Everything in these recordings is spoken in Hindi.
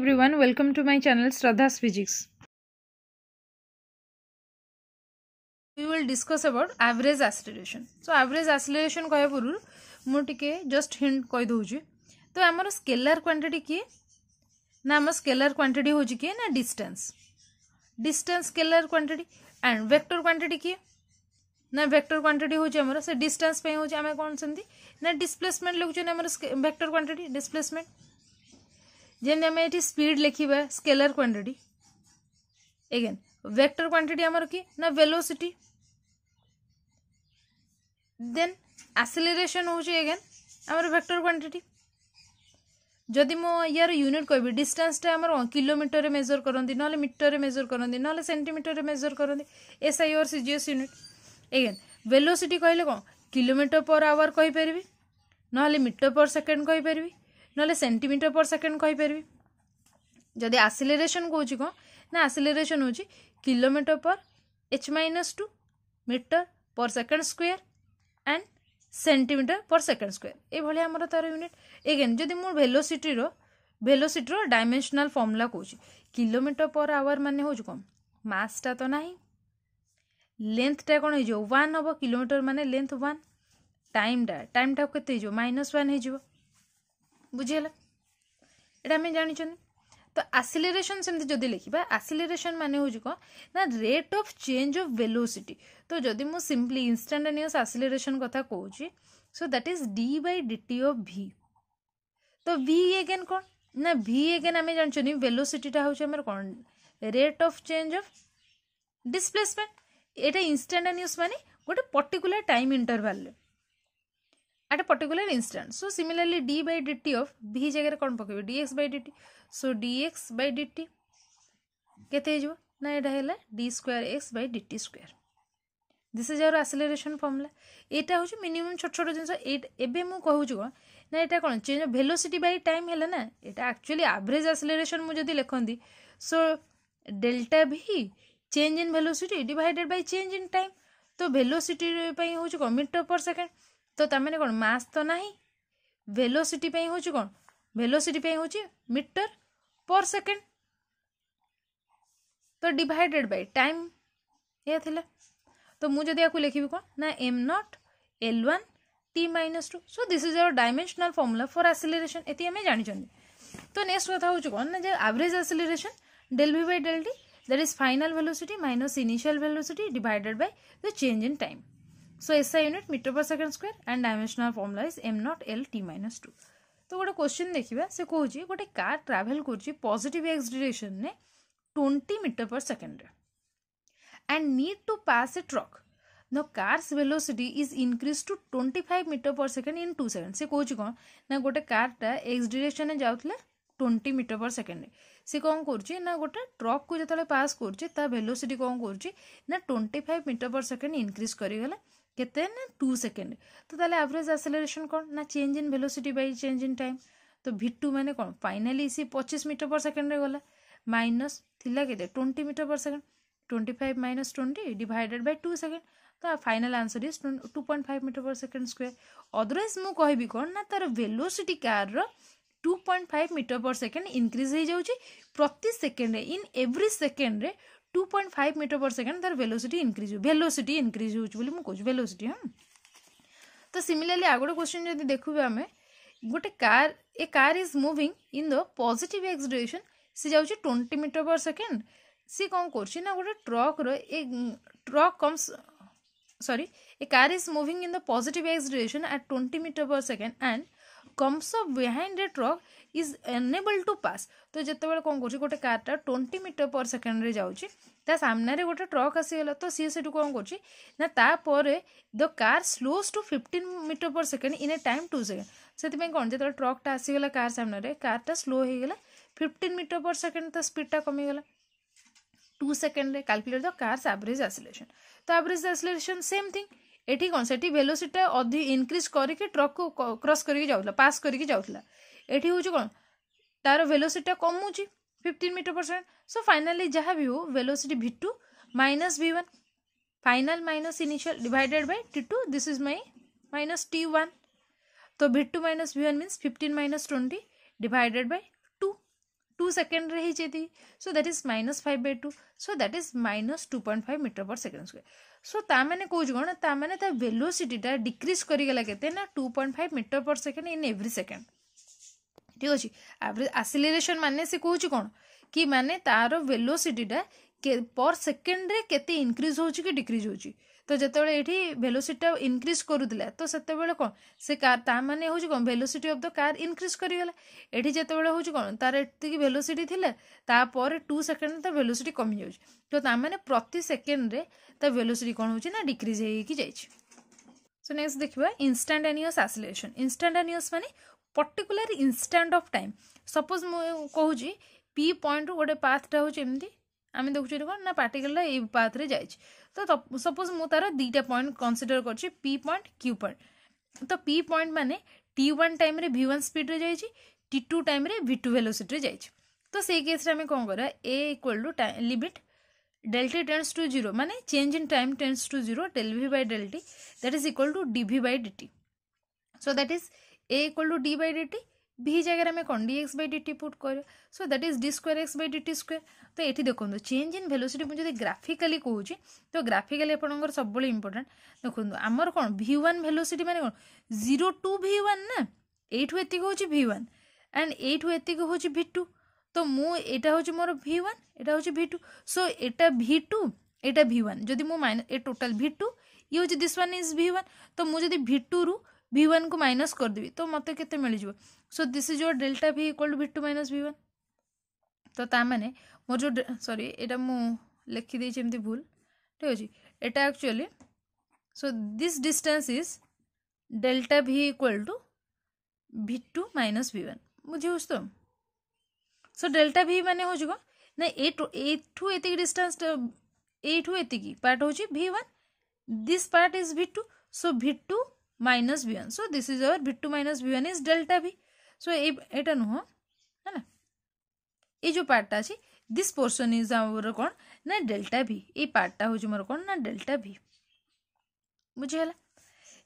everyone welcome to my channel Sradha's Physics. We will discuss about average acceleration. So average acceleration কয় পূর্ব মু টিকে just hint কই দউছি তো আমার স্কেলার কোয়ান্টিটি কি না আমার স্কেলার কোয়ান্টিটি হচ্ছে কি না distance distance scalar quantity and vector ना वेक्टर क्वांटिटी हूँ से डिस्टेंस हूँ कौन सेमती ना डिस्प्लेसमेंट लगे आम वेक्टर क्वांटिटी डिस्प्लेसमेंट जेन आम ये स्पीड लिखा scalar quantity again vector quantity आमर कि ना वेलोसीटी देन आसिलेसन होगेन आमर वेक्टर क्वांटिटी जदि मो यार यूनिट कह डिस्टान्सटा आम किलोमीटर मेजर करती ना मीटर मेजर करती ना सेमिटर मेजर करती एस आई और C G S unit again velocity कहले कौन किलोमीटर पर आवर कहीपरि ना मीटर पर सेकेंड कहीपरि ନହେଲେ ସେଣ୍ଟିମିଟର ପର୍ ସେକେଣ୍ଡ କହିପାରିବି ଯଦି ଆସିଲେରେସନ୍ କହୁଛି କ'ଣ ନା ଆସିଲେରେସନ୍ ହେଉଛି kilometre per H minus two metre per second square and centimetre per second square ଏଇଭଳିଆ ଆମର ତା'ର ୟୁନିଟ୍ ଏଗେନ୍ ଯଦି ମୁଁ ଭେଲୋସିଟିର ଭେଲୋସିଟିର ଡାଇମେନ୍ସନାଲ୍ ଫର୍ମୁଲା କହୁଛି କିଲୋମିଟର ପର୍ ଆୱାର୍ ମାନେ ହେଉଛି କ'ଣ ମାସ୍ଟା ତ ନାହିଁ ଲେନ୍ଥଟା କ'ଣ ହେଇଯିବ ୱାନ୍ ହେବ କିଲୋମିଟର ମାନେ ଲେନ୍ଥ ୱାନ୍ ଟାଇମ୍ଟା ଟାଇମ୍ଟା କେତେ ହେଇଯିବ ମାଇନସ୍ ୱାନ୍ ହେଇଯିବ ବୁଝିହେଲା এটা আমি জানিছেন তো আসিলেরেসন সেমতি যদি লিখবা আসিলেরেসন মানে হচ্ছে কম না rate of change of velocity তো যদি মু সিম্পলি ইনস্টান্টানিয়াস আসিলেরেসন কথা কହୁଛି so that is D by DT of V তো ভি এগেন কোন না ভি এগেন আমি জানিছেন ভেলোসিটিটা হচ্ছে আমার কোন rate of change of displacement এটা ইনস্টান্টানিয়াস মানে গোটে পর্টিকুলার টাইম ইন্টরভালে at a particular instant. So similarly d by dt of b जगह कौन पकेबे dx by dt. So dx by dt केते हो ना एटा हैला d square x by dt square this is our acceleration formula एटा होछ मिनिमम छोट छोट जिंस एट एबे मु कहूछु कोन ना एटा कोन change of velocity by time हैला ना एटा एक्चुअली एवरेज एक्सेलरेशन मु जदी लेखंदी so delta V change in velocity divided by change in time तो वेलोसिटी पई होछ मीटर पर सेकंड तो तमें कौन मस तो ना भेलोसीटी हूँ कौन भेलोसीटी हूँ मीटर पर सेकेंड तो डिडेड बै टाइम ये तो मुझे आपको लिखी कौन ना M nought L one T minus two so this is our dimensional formula for acceleration ये आम जानते तो नेक्स्ट कथ हूँ कौन ना जो average acceleration del V by del D that is final velocity minus initial velocity divided by the चेज in time so S I unit metre per second square and dimensional formula is M nought L T minus two तो गोटे क्वेश्चन देखा से कहे गोटे कार ट्राभेल कर पजिट एक्स डिरेक्शन ने twenty metre per second and need to pass a truck the car's velocity is increase to twenty five metre per second in two second से कौन कौन ना गोटे कारटा एक्स डिरेक्शन जाऊला ट्वेंटी मीटर पर सेकेंड से कौन कर गोटे ट्रक को जो पास कर भेलोसीटी कौन कर twenty five metre per second increase करगला কেতে না টু সেকেন্ড তো তাহলে অ্যাভারেজ আসেলারেশন কোণ না change in velocity by change in time তো ভিটু মানে কোণ ফাইনালি সি পঁচিশ মিটর পর সেকেন্ডে গলা মাইনস লা কেতে twenty metre per second twenty five minus twenty divided by two second ତ final answer is two point five metre per second square otherwise ମୁଁ କହିବି କ'ଣ ନା ତା'ର ଭେଲୋସିଟି କାର୍ର two point five metre per second increase ହେଇଯାଉଛି ପ୍ରତି ସେକେଣ୍ଡରେ ଇନ୍ ଏଭ୍ରି ସେକେଣ୍ଡରେ two point five metre per second ତାର ଭେଲୋସିଟି ଇନକ୍ରିଜ୍ ହେଉଛି ଭେଲୋସିଟି ଇନକ୍ରିଜ୍ ହେଉଛି ବୋଲି ମୁଁ କହୁଛି ଭେଲୋସିଟି ହଁ ତ ସିମିଲାରଲି ଆଉ ଗୋଟେ କ୍ୱେଶ୍ଚିନ୍ ଯଦି ଦେଖିବେ ଆମେ ଗୋଟେ car a car is moving in the positive X direction ସେ ଯାଉଛି ଟ୍ୱେଣ୍ଟି ମିଟର ପର୍ ସେକେଣ୍ଡ ସିଏ କ'ଣ କରୁଛି ନା ଗୋଟେ ଟ୍ରକ୍ର a truck come sorry a car is moving in the positive X at twenty metre per second and comes up behind the truck is enable to pass तो जितेबाद कौन कर गोटे car twenty metre per second में जाऊँच सामने गोटे ट्रक आसीगला तो सी से कौन कर the car slows to fifteen metre per second in a time two second से कौन जो ट्रकटा आसीगला कार सामने कार्टा स्लो हो गला फिफ्टन मीटर पर सेकेंड तो कमी गला टू सेकेंड में calculate the car's average acceleration तो आवरेज आसिलेसन सेम थिंग एटी कौन से भेलोसीटा अध इनक्रिज करके ट्रक को क्रस करके पास करके जाऊला एटी हूँ कौन तार भेलोसीटा कमुच fifteen metre second so finally जहाँ भी हो velocity V two minus V one final minus initial divided by T two this is my minus T one तो V two minus V one mean fifteen minus twenty divided by two two second रही चेती so that is minus five by two so that is minus two point five metre per second square so ताने कौज कौन ताने ता भेलोसीटा डिक्रिज करगला के two point five metre per second in every second ठीक अच्छे आसिलेरेसन आसिलेसन मैंने से कौच कौन कि मैंने तार भेलोसीटा पर सेकेंड रे के इनक्रिज हो डिक्रिज हो ତ ଯେତେବେଳେ ଏଇଠି ଭେଲୋସିଟିଟା ଇନକ୍ରିଜ୍ କରୁଥିଲା ତ ସେତେବେଳେ କ'ଣ ସେ କାର୍ ତା ମାନେ ହେଉଛି କ'ଣ velocity of the car increase କରିଗଲା ଏଠି ଯେତେବେଳେ ହେଉଛି କ'ଣ ତାର ଏତିକି ଭେଲୋସିଟି ଥିଲା ତାପରେ ଟୁ ସେକେଣ୍ଡରେ ତା ଭେଲୋସିଟି କମିଯାଉଛି ତ ତା ମାନେ ପ୍ରତି ସେକେଣ୍ଡରେ ତା ଭେଲୋସିଟି କ'ଣ ହେଉଛି ନା ଡିକ୍ରିଜ୍ ହେଇକି ଯାଇଛି ସୋ ନେକ୍ସଟ ଦେଖିବା ଇନଷ୍ଟାଣ୍ଟାନିୟସ୍ ଆସିଲେସନ୍ ଇନଷ୍ଟାଣ୍ଟାନିୟସ୍ ମାନେ particular instant of time suppose ମୁଁ କହୁଛି ପି ପଏଣ୍ଟରୁ ଗୋଟେ ପାଥ୍ଟା ହେଉଛି ଏମିତି ଆମେ ଦେଖୁଛୁ କ'ଣ ନା ପାର୍ଟିକଲ୍ଟା ଏଇ ପାଥରେ ଯାଇଛି ତ ସପୋଜ୍ ମୁଁ ତା'ର ଦୁଇଟା ପଏଣ୍ଟ କନସିଡ଼ର କରୁଛି ପି ପଏଣ୍ଟ କ୍ୟୁ ପଏଣ୍ଟ ତ ପି ପଏଣ୍ଟ ମାନେ ଟି ୱାନ୍ ଟାଇମ୍ରେ ଭି ୱାନ୍ ସ୍ପିଡ଼୍ରେ ଯାଇଛି ଟି ଟୁ ଟାଇମ୍ରେ ଭି ଟୁ ଭେଲୋସିଟିରେ ଯାଇଛି ତ ସେଇ କେସ୍ରେ ଆମେ କ'ଣ କରିବା A equal to limit delta T tends to zero माने change in time tends to zero del V by del T that is equal to D V by D T so that is A equal to D by D T V जगह आम कौन डी एक्स बैडी पुट कर so that is D square X by D T square तो ये देखो चेंज इन भेलोसीटी मुझे जो ग्राफिकाली कहूँ तो ग्राफिकाली आपर सब इंपोर्टाट देखो आमर कौन भि ओन भेलोसीटी मैंने कौन जीरो टू भि ओन ना यूँ एति हूँ भि ओन एंड यू एति हूँ भि टू तो मुझा हूँ मोर भि ओन एटा हूँ भि टू सो एटा भि टू एटा भि ओन जदि मुझ ए टोटाल भि टू ये हूँ दिस इज भि ओन तो मुझे भि टू रू भि ओन को माइनस करदेवि तो मत के so this is your delta V equal to V two minus V one तो ताने मोर जो सरी यहाँ मुझे भूल ठीक अच्छे एटा actually so this distance is delta V equal to V two minus V one बुझ तो सो डेल्टा भि मान हो ना एक डिस्टेंस यू एति पार्ट हूँ this part is V two so V two minus V so this is our V two minus V is delta V so एटा नुह है ना ये जो पार्टा अच्छे दिस पोर्सन इज आवर कौन ना डेल्टा भी ये पार्टा हूँ मोर कौन ना डेल्टा भी बुझेगा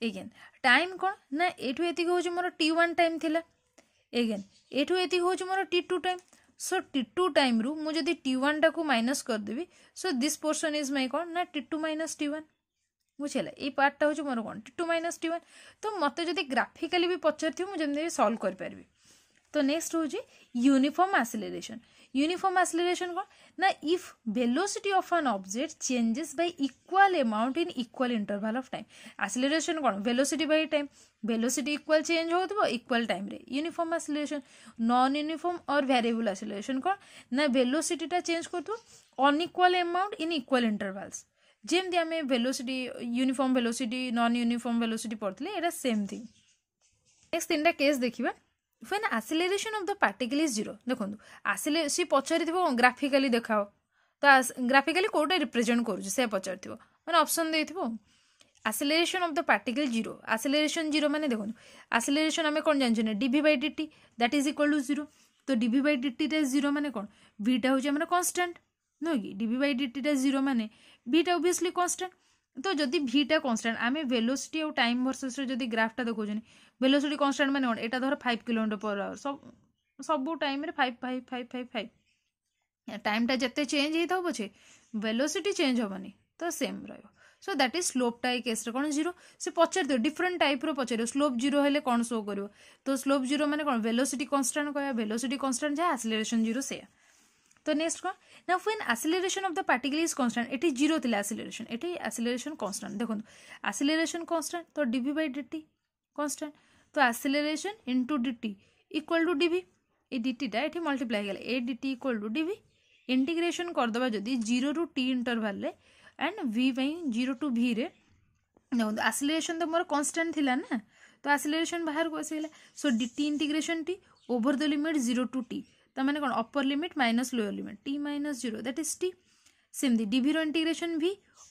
एगेन टाइम कौन ना यू ये हूँ मोर टी वन टाइम थी एगेन यू एति हूँ मोर T two time so T two time रू मुझे टी वन टाक माइनस करदेवि so this portion is my कौन ना T two minus T one ବୁଝିଲା ଏଇ ପାର୍ଟଟା ହେଉଛି ମୋର କ'ଣ T two minus T one ତ ମୋତେ ଯଦି ଗ୍ରାଫିକାଲି ବି ପଚାରିଥିବ ମୁଁ ଯେମିତି ସଲ୍ଭ କରିପାରିବି ତ ନେକ୍ସଟ ହେଉଛି ୟୁନିଫର୍ମ ଆସିଲେରେସନ୍ ୟୁନିଫର୍ମ ଆସିଲେରେସନ୍ କ'ଣ ନା if velocity of an object changes by equal amount in equal interval of time acceleration କ'ଣ velocity by time velocity equal change ହେଉଥିବ ଇକ୍ୱାଲ୍ ଟାଇମ୍ରେ uniform acceleration non uniform or variable acceleration କ'ଣ ନା ଭେଲୋସିଟିଟା ଚେଞ୍ଜ କରୁଥିବ on equal amount in equal intervals ଯେମିତି ଆମେ velocity uniform velocity non uniform velocity ପଡ଼ିଥିଲେ ଏଇଟା ସେମିତି ନେକ୍ସଟ ତିନିଟା କେସ୍ ଦେଖିବା when acceleration of the particle is zero ଦେଖନ୍ତୁ ଆସିଲେ ସେ ପଚାରିଥିବ ଗ୍ରାଫିକାଲି ଦେଖାଅ ତ ଗ୍ରାଫିକାଲି କେଉଁଟା ରିପ୍ରେଜେଣ୍ଟ କରୁଛି ସେ ପଚାରିଥିବ ମାନେ ଅପସନ୍ ଦେଇଥିବ acceleration of the particle zero acceleration zero ମାନେ ଦେଖନ୍ତୁ ଆସିଲେରେସନ୍ ଆମେ କ'ଣ ଜାଣିଛୁ ନା D V by T that is equal to zero ତ ଡିଭି ବାଇ ଟିରେ ଜିରୋ ମାନେ କ'ଣ ଭିଟା ହେଉଛି ଆମର କନଷ୍ଟାଣ୍ଟ ନୁହେଁ କି ଡିଭି ବାଇ ଡିଟିଟା ଜିରୋ ମାନେ ଭିଟା ଓଭିୟସ୍ଲି କନଷ୍ଟାଣ୍ଟ ତ ଯଦି ଭିଟା କନଷ୍ଟାଣ୍ଟ ଆମେ ଭେଲୋସିଟି ଆଉ ଟାଇମ୍ ଭର୍ସେସ୍ରେ ଯଦି ଗ୍ରାଫ୍ଟା ଦେଖାଉଛନ୍ତି ଭେଲୋସିଟି କନଷ୍ଟାଣ୍ଟ ମାନେ କ'ଣ ଏଇଟା ଧର ଫାଇଭ୍ କିଲୋମିଟର ପର୍ ଆୱାର ସବୁ ସବୁ ଟାଇମ୍ରେ five five five five five ଟାଇମ୍ଟା ଯେତେ ଚେଞ୍ଜ ହେଇଥାଉ ପଛେ ଭେଲୋସିଟି ଚେଞ୍ଜ ହେବନି ତ ସେମ୍ ରହିବ ସୋ ଦ୍ୟାଟ୍ ଇଜ୍ ସ୍ଲୋପ୍ଟା ଏଇ କେସ୍ରେ କ'ଣ ଜିରୋ ସେ ପଚାରିଥିବ ଡିଫରେଣ୍ଟ ଟାଇପ୍ର ପଚାରିବ ସ୍ଲୋପ୍ ଜିରୋ ହେଲେ କ'ଣ ଶୋ କରିବ ତ ସ୍ଲୋପ୍ ଜିରୋ ମାନେ କ'ଣ ଭେଲୋସିଟି କନଷ୍ଟାଣ୍ଟ କହିବା ଭେଲୋସିଟି କନଷ୍ଟାଣ୍ଟ ଯାହା ଆସଲେରେସନ୍ ଜିରୋ ସେୟା তো নেক্সট কোন না when acceleration of the particle is constant এটি জিরো লা আসিলেরেসন এটি আসিলেরেসন কনস্ট্যান্ট দেখুন আসিলেরেসন কনস্ট্যান্ট তো ডিভি বাই ডিটি কনস্ট্যান্ট তো acceleration into D T equal to D V এই ডিটিটা এটি মল্টিপ্লাই হয়ে গেল এ D T equal to D V integration করদেবা যদি জিরো রু টি ইন্টরভালে অ্যান্ড ভি পাই জিরো টু ভি রে দেখুন আসিলেরেসন তো মোর কনস্ট্যান্ট লা না তো আসিলেরেসন বাহারকু আসিগলা so D T integration T over the limit zero to T ତାମାନେ କ'ଣ upper limit minus lower limit T minus zero that is T ସେମିତି ଡିଭିର integration V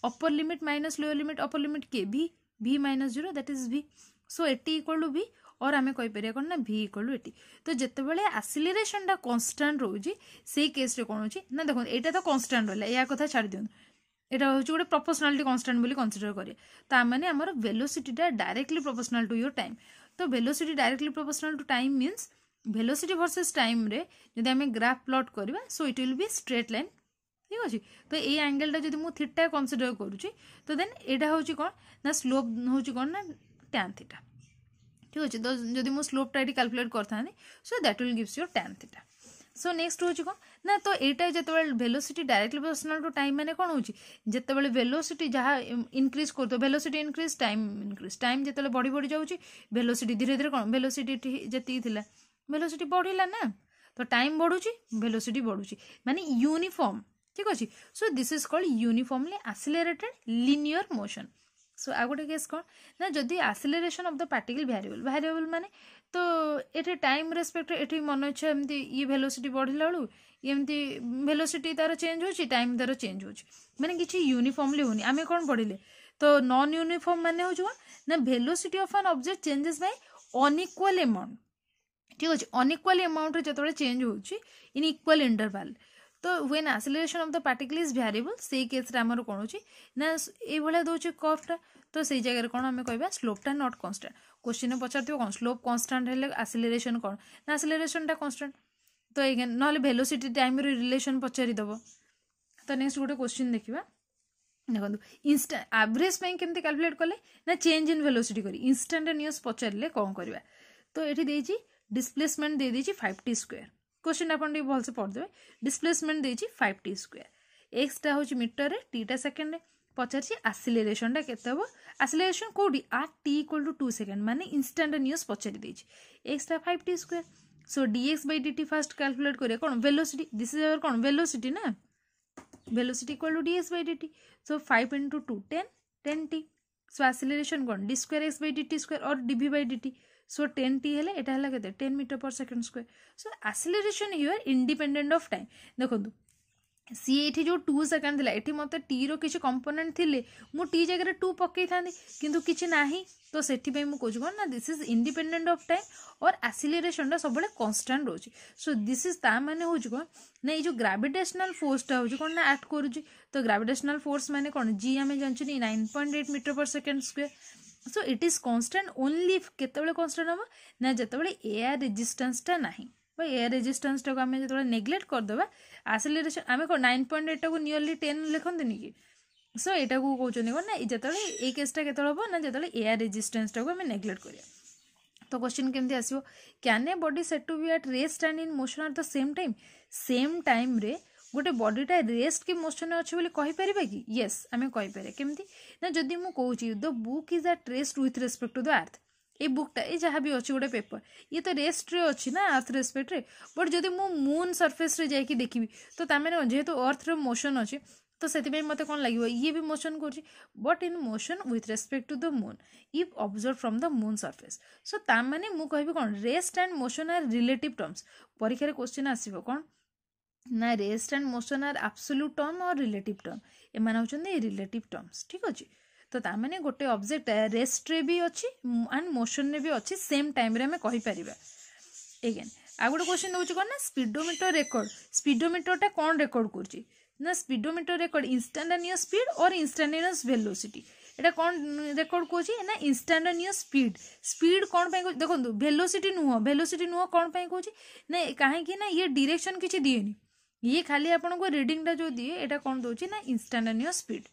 upper limit minus lower limit upper limit କିଏ V V minus zero that is V so A T equal to V or ଆମେ କହିପାରିବା କ'ଣ ନା ଭି ଇକ୍ୱାଲ୍ ଟୁ ଏଟି ତ ଯେତେବେଳେ ଆସିଲେରେସନ୍ଟା କନଷ୍ଟାଣ୍ଟ ରହୁଛି ସେଇ କେସ୍ରେ କ'ଣ ହେଉଛି ନା ଦେଖନ୍ତୁ ଏଇଟା ତ କନଷ୍ଟାଣ୍ଟ ରହିଲା ଏହା କଥା ଛାଡ଼ି ଦିଅନ୍ତୁ এটা হচ্ছে গোটে প্রপোর্সনালিটি কনস্ট্যান্ট বলে কনসিডর করে তার মানে আমার ভেলোসিটিটা directly proportional to your time তো velocity directly proportional to time means velocity versus টাইম্রে যদি আমি গ্রাফ প্লট করা so it will be straight line ঠিক আছে তো এই আঙ্গেলটা যদি মু থিটা কনসিডর করুছি তো দেন এটা হচ্ছে কোণ না স্লোপ হচ্ছে কোণ না ট্যান থিটা ঠিক আছে তো যদি মু স্লোপটা এটি ক্যালকুলেট করতে so that will gives your tan theta so next হচ্ছে কোণ না তো এটা যেতবে velocity directly proportional to time মানে কোণ হচ্ছে যেতবে ভেলোসিটি যা ইনক্রিজ করতো velocity increase time increase time যেতবে বড়ি বড়ি যাচ্ছে ভেলোসিটি ধীরে ধীরে কোণ ভেলোসিটি যেতিকি লা ଭେଲୋସିଟି ବଢ଼ିଲା ନା ତ ଟାଇମ୍ ବଢ଼ୁଛି ଭେଲୋସିଟି ବଢ଼ୁଛି ମାନେ ୟୁନିଫର୍ମ ଠିକ୍ ଅଛି so this is called uniformly accelerated linear motion so ଆଉ ଗୋଟେ କେସ୍ କ'ଣ ନା ଯଦି ଆସିଲେରେସନ୍ ଅଫ୍ ଦ ପାର୍ଟିକଲ୍ ଭ୍ୟାରିଏବଲ୍ ଭ୍ୟାରିଏବଲ୍ ମାନେ ତ ଏଠି ଟାଇମ୍ ରେସ୍ପେକ୍ଟ ଏଠି ମନ ଇଚ୍ଛା ଏମିତି ଇଏ ଭେଲୋସିଟି ବଢ଼ିଲା ବେଳକୁ ଏମିତି ଭେଲୋସିଟି ତାର ଚେଞ୍ଜ ହେଉଛି ଟାଇମ୍ ତାର ଚେଞ୍ଜ ହେଉଛି ମାନେ କିଛି ୟୁନିଫର୍ମଲି ହେଉନି ଆମେ କ'ଣ ପଢ଼ିଲେ ତ ନନ୍ ୟୁନିଫର୍ମ ମାନେ ହେଉଛି କ'ଣ ନା velocity of an object changes by an equal amount ঠিক আছে অনইকুয়াল এমাউন্টরে যেতবে চেঞ্জ হচ্ছে ইন ইকুয়াল ইন্টরভাল তো when acceleration of the particular variable সেই কেসরে আমার কোণ হচ্ছে না এইভাবে দেছে কফটা তো সেই জায়গায় কোণ আমি কহবা স্লোপটা নট কনস্টাট কোশ্চিন পচারথিব কোণ স্লোপ কনস্টাট হলে আসিলেসন কোণ না আসিলেসনটা কনস্টাট তো এগেন নহলে ভেলোসিটি টাইমর রিলেসন পচারিদেব তো নেক্সট গোটে কোশ্চিন দেখা ଦେଖନ୍ତୁ ଇନଷ୍ଟା ଆଭରେଜ୍ ପାଇଁ କେମିତି କାଲକୁଲେଟ୍ କଲେ ନା ଚେଞ୍ଜ ଇନ୍ ଭେଲୋସିଟି କରି ଇନଷ୍ଟାଣ୍ଟନିୟସ୍ ପଚାରିଲେ କ'ଣ କରିବା ତ ଏଠି ଦେଇଛି ডিসপ্লেসমেন্ট দিয়ে দিয়েছি ফাইভ টি স্কোয়ার কোশ্চিনটা আপনার টিকে ভালসে পড়িদেবে ডিসপ্লেসমেন্ট দিয়েছি ফাইভ টি স্কোয়ার এক্সটা হচ্ছে মিটরে টিটা সেকেন্ডে পচারছি আসিলেসনটা কেতে হব আসিলেসন কোটি আর t equal to two second মানে ইনস্টাটানিয়স পচারি দিয়েছি এক্সটা five t square so dx by dt first calculate করে কোণ ভেলোসিটি দিস ইজ আওয়ার কোণ ভেলোসিটি না velocity equal to dx by dt so five into two ten ten t so acceleration কোণ d square x by dt square और d v by d T so ten t हेले एटा हेला केते 10 मीटर पर second square so acceleration here independent of time देखंतु सी ये जो टू सेकंड थी एठी मत टी रो किछ कंपोनेंट थी मुझे टी जगह टू पक पकई ना तो से कौन कौन ना this is independent of time और एक्सीलरेशन टा सब कांस्टेंट रोचे सो दिस इज ता मैंने हूँ जको ना ये जो ग्रेविटेशनल फोर्स टा हो ना एक्ट करुच्च तो ग्रेविटेशनल फोर्स मैंने कौन g nine point eight metre per second square so it is constant only କେତେବେଳେ କନଷ୍ଟାଣ୍ଟ ହେବ ନା ଯେତେବେଳେ ଏୟାର ରେଜିଷ୍ଟାନ୍ସଟା ନାହିଁ বা এয়ার রেজিষ্টান্সটাকে আমি যেতবে নেগলেক্ট করদেবা আসিলেসন আমি নাইন পয়েন্ট এইটটাকে নিয়রলি টেন লেখন্তিনি কি সো এটা কৌন কোণ না যেতবে এই কেসটা কেতবে হব না যেতবে এয়ার রেজিষ্টান্সটাকে আমি নেগলেক্ট করিয়া তো কোশ্চিন কেমতি আসব can a body said to be at rest and in motion at the same time same টাইমরে ଗୋଟେ ବଡ଼ିଟା ରେଷ୍ଟ କି ମୋସନରେ ଅଛି ବୋଲି କହିପାରିବା କି ୟେସ୍ ଆମେ କହିପାରିବା କେମିତି ନା ଯଦି ମୁଁ କହୁଛି the book is at rest with respect to the earth ଏ ବୁକ୍ଟା ଏ ଯାହା ବି ଅଛି ଗୋଟେ ପେପର ଇଏ ତ ରେଷ୍ଟରେ ଅଛି ନା ଆର୍ଥ ରେସ୍ପେକ୍ଟରେ ବଟ୍ ଯଦି ମୁଁ ମୁନ୍ ସର୍ଫେସ୍ରେ ଯାଇକି ଦେଖିବି ତ ତାମାନେ ଯେହେତୁ ଅର୍ଥର ମୋସନ୍ ଅଛି ତ ସେଥିପାଇଁ ମୋତେ କ'ଣ ଲାଗିବ ଇଏ ବି ମୋସନ୍ କରୁଛି but in motion with respect to the moon if observe from the moon surface so ତାମାନେ ମୁଁ କହିବି କ'ଣ rest and motion are relative terms ପରୀକ୍ଷାରେ କୋଶ୍ଚିନ୍ ଆସିବ କ'ଣ ନା rest and motion are absolute term or relative term ଏମାନେ ହେଉଛନ୍ତି ରିଲେଟିଭ୍ ଟର୍ମସ୍ ଠିକ୍ ଅଛି ତ ତାମାନେ ଗୋଟେ ଅବଜେକ୍ଟ ରେଷ୍ଟରେ ବି ଅଛି ଆଣ୍ଡ ମୋସନ୍ରେ ବି ଅଛି ସେମ୍ ଟାଇମ୍ରେ ଆମେ କହିପାରିବା ଏଗେନ୍ ଆଉ ଗୋଟେ କ୍ୱେଶ୍ଚନ୍ ହେଉଛି କ'ଣ ନା ସ୍ପିଡୋମିଟର ରେକର୍ଡ଼ ସ୍ପିଡୋମିଟରଟା କ'ଣ ରେକର୍ଡ଼ କରୁଛି ନା speedometer record instantaneous speed or instantaneous velocity ଏଇଟା এটা কোন রেকর্ড করছি না ইনস্টান্টানিয়স স্পিড স্পিড কোন পাই দেখুন ভেলোসিটি ନୁହଁ ଭେଲୋସିଟି ନୁହଁ କଣ ପାଇଁ କହୁଛି ନା କାହିଁକି ନା ଇଏ ଡିରେକ୍ସନ୍ କିଛି ଦିଏନି ଇଏ ଖାଲି ଆପଣଙ୍କୁ ରିଡିଂଟା ଯେଉଁ ଦିଏ ଏଇଟା କ'ଣ ଦେଉଛି ନା instantaneous speed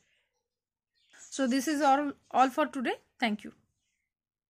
so this is all all for today thank you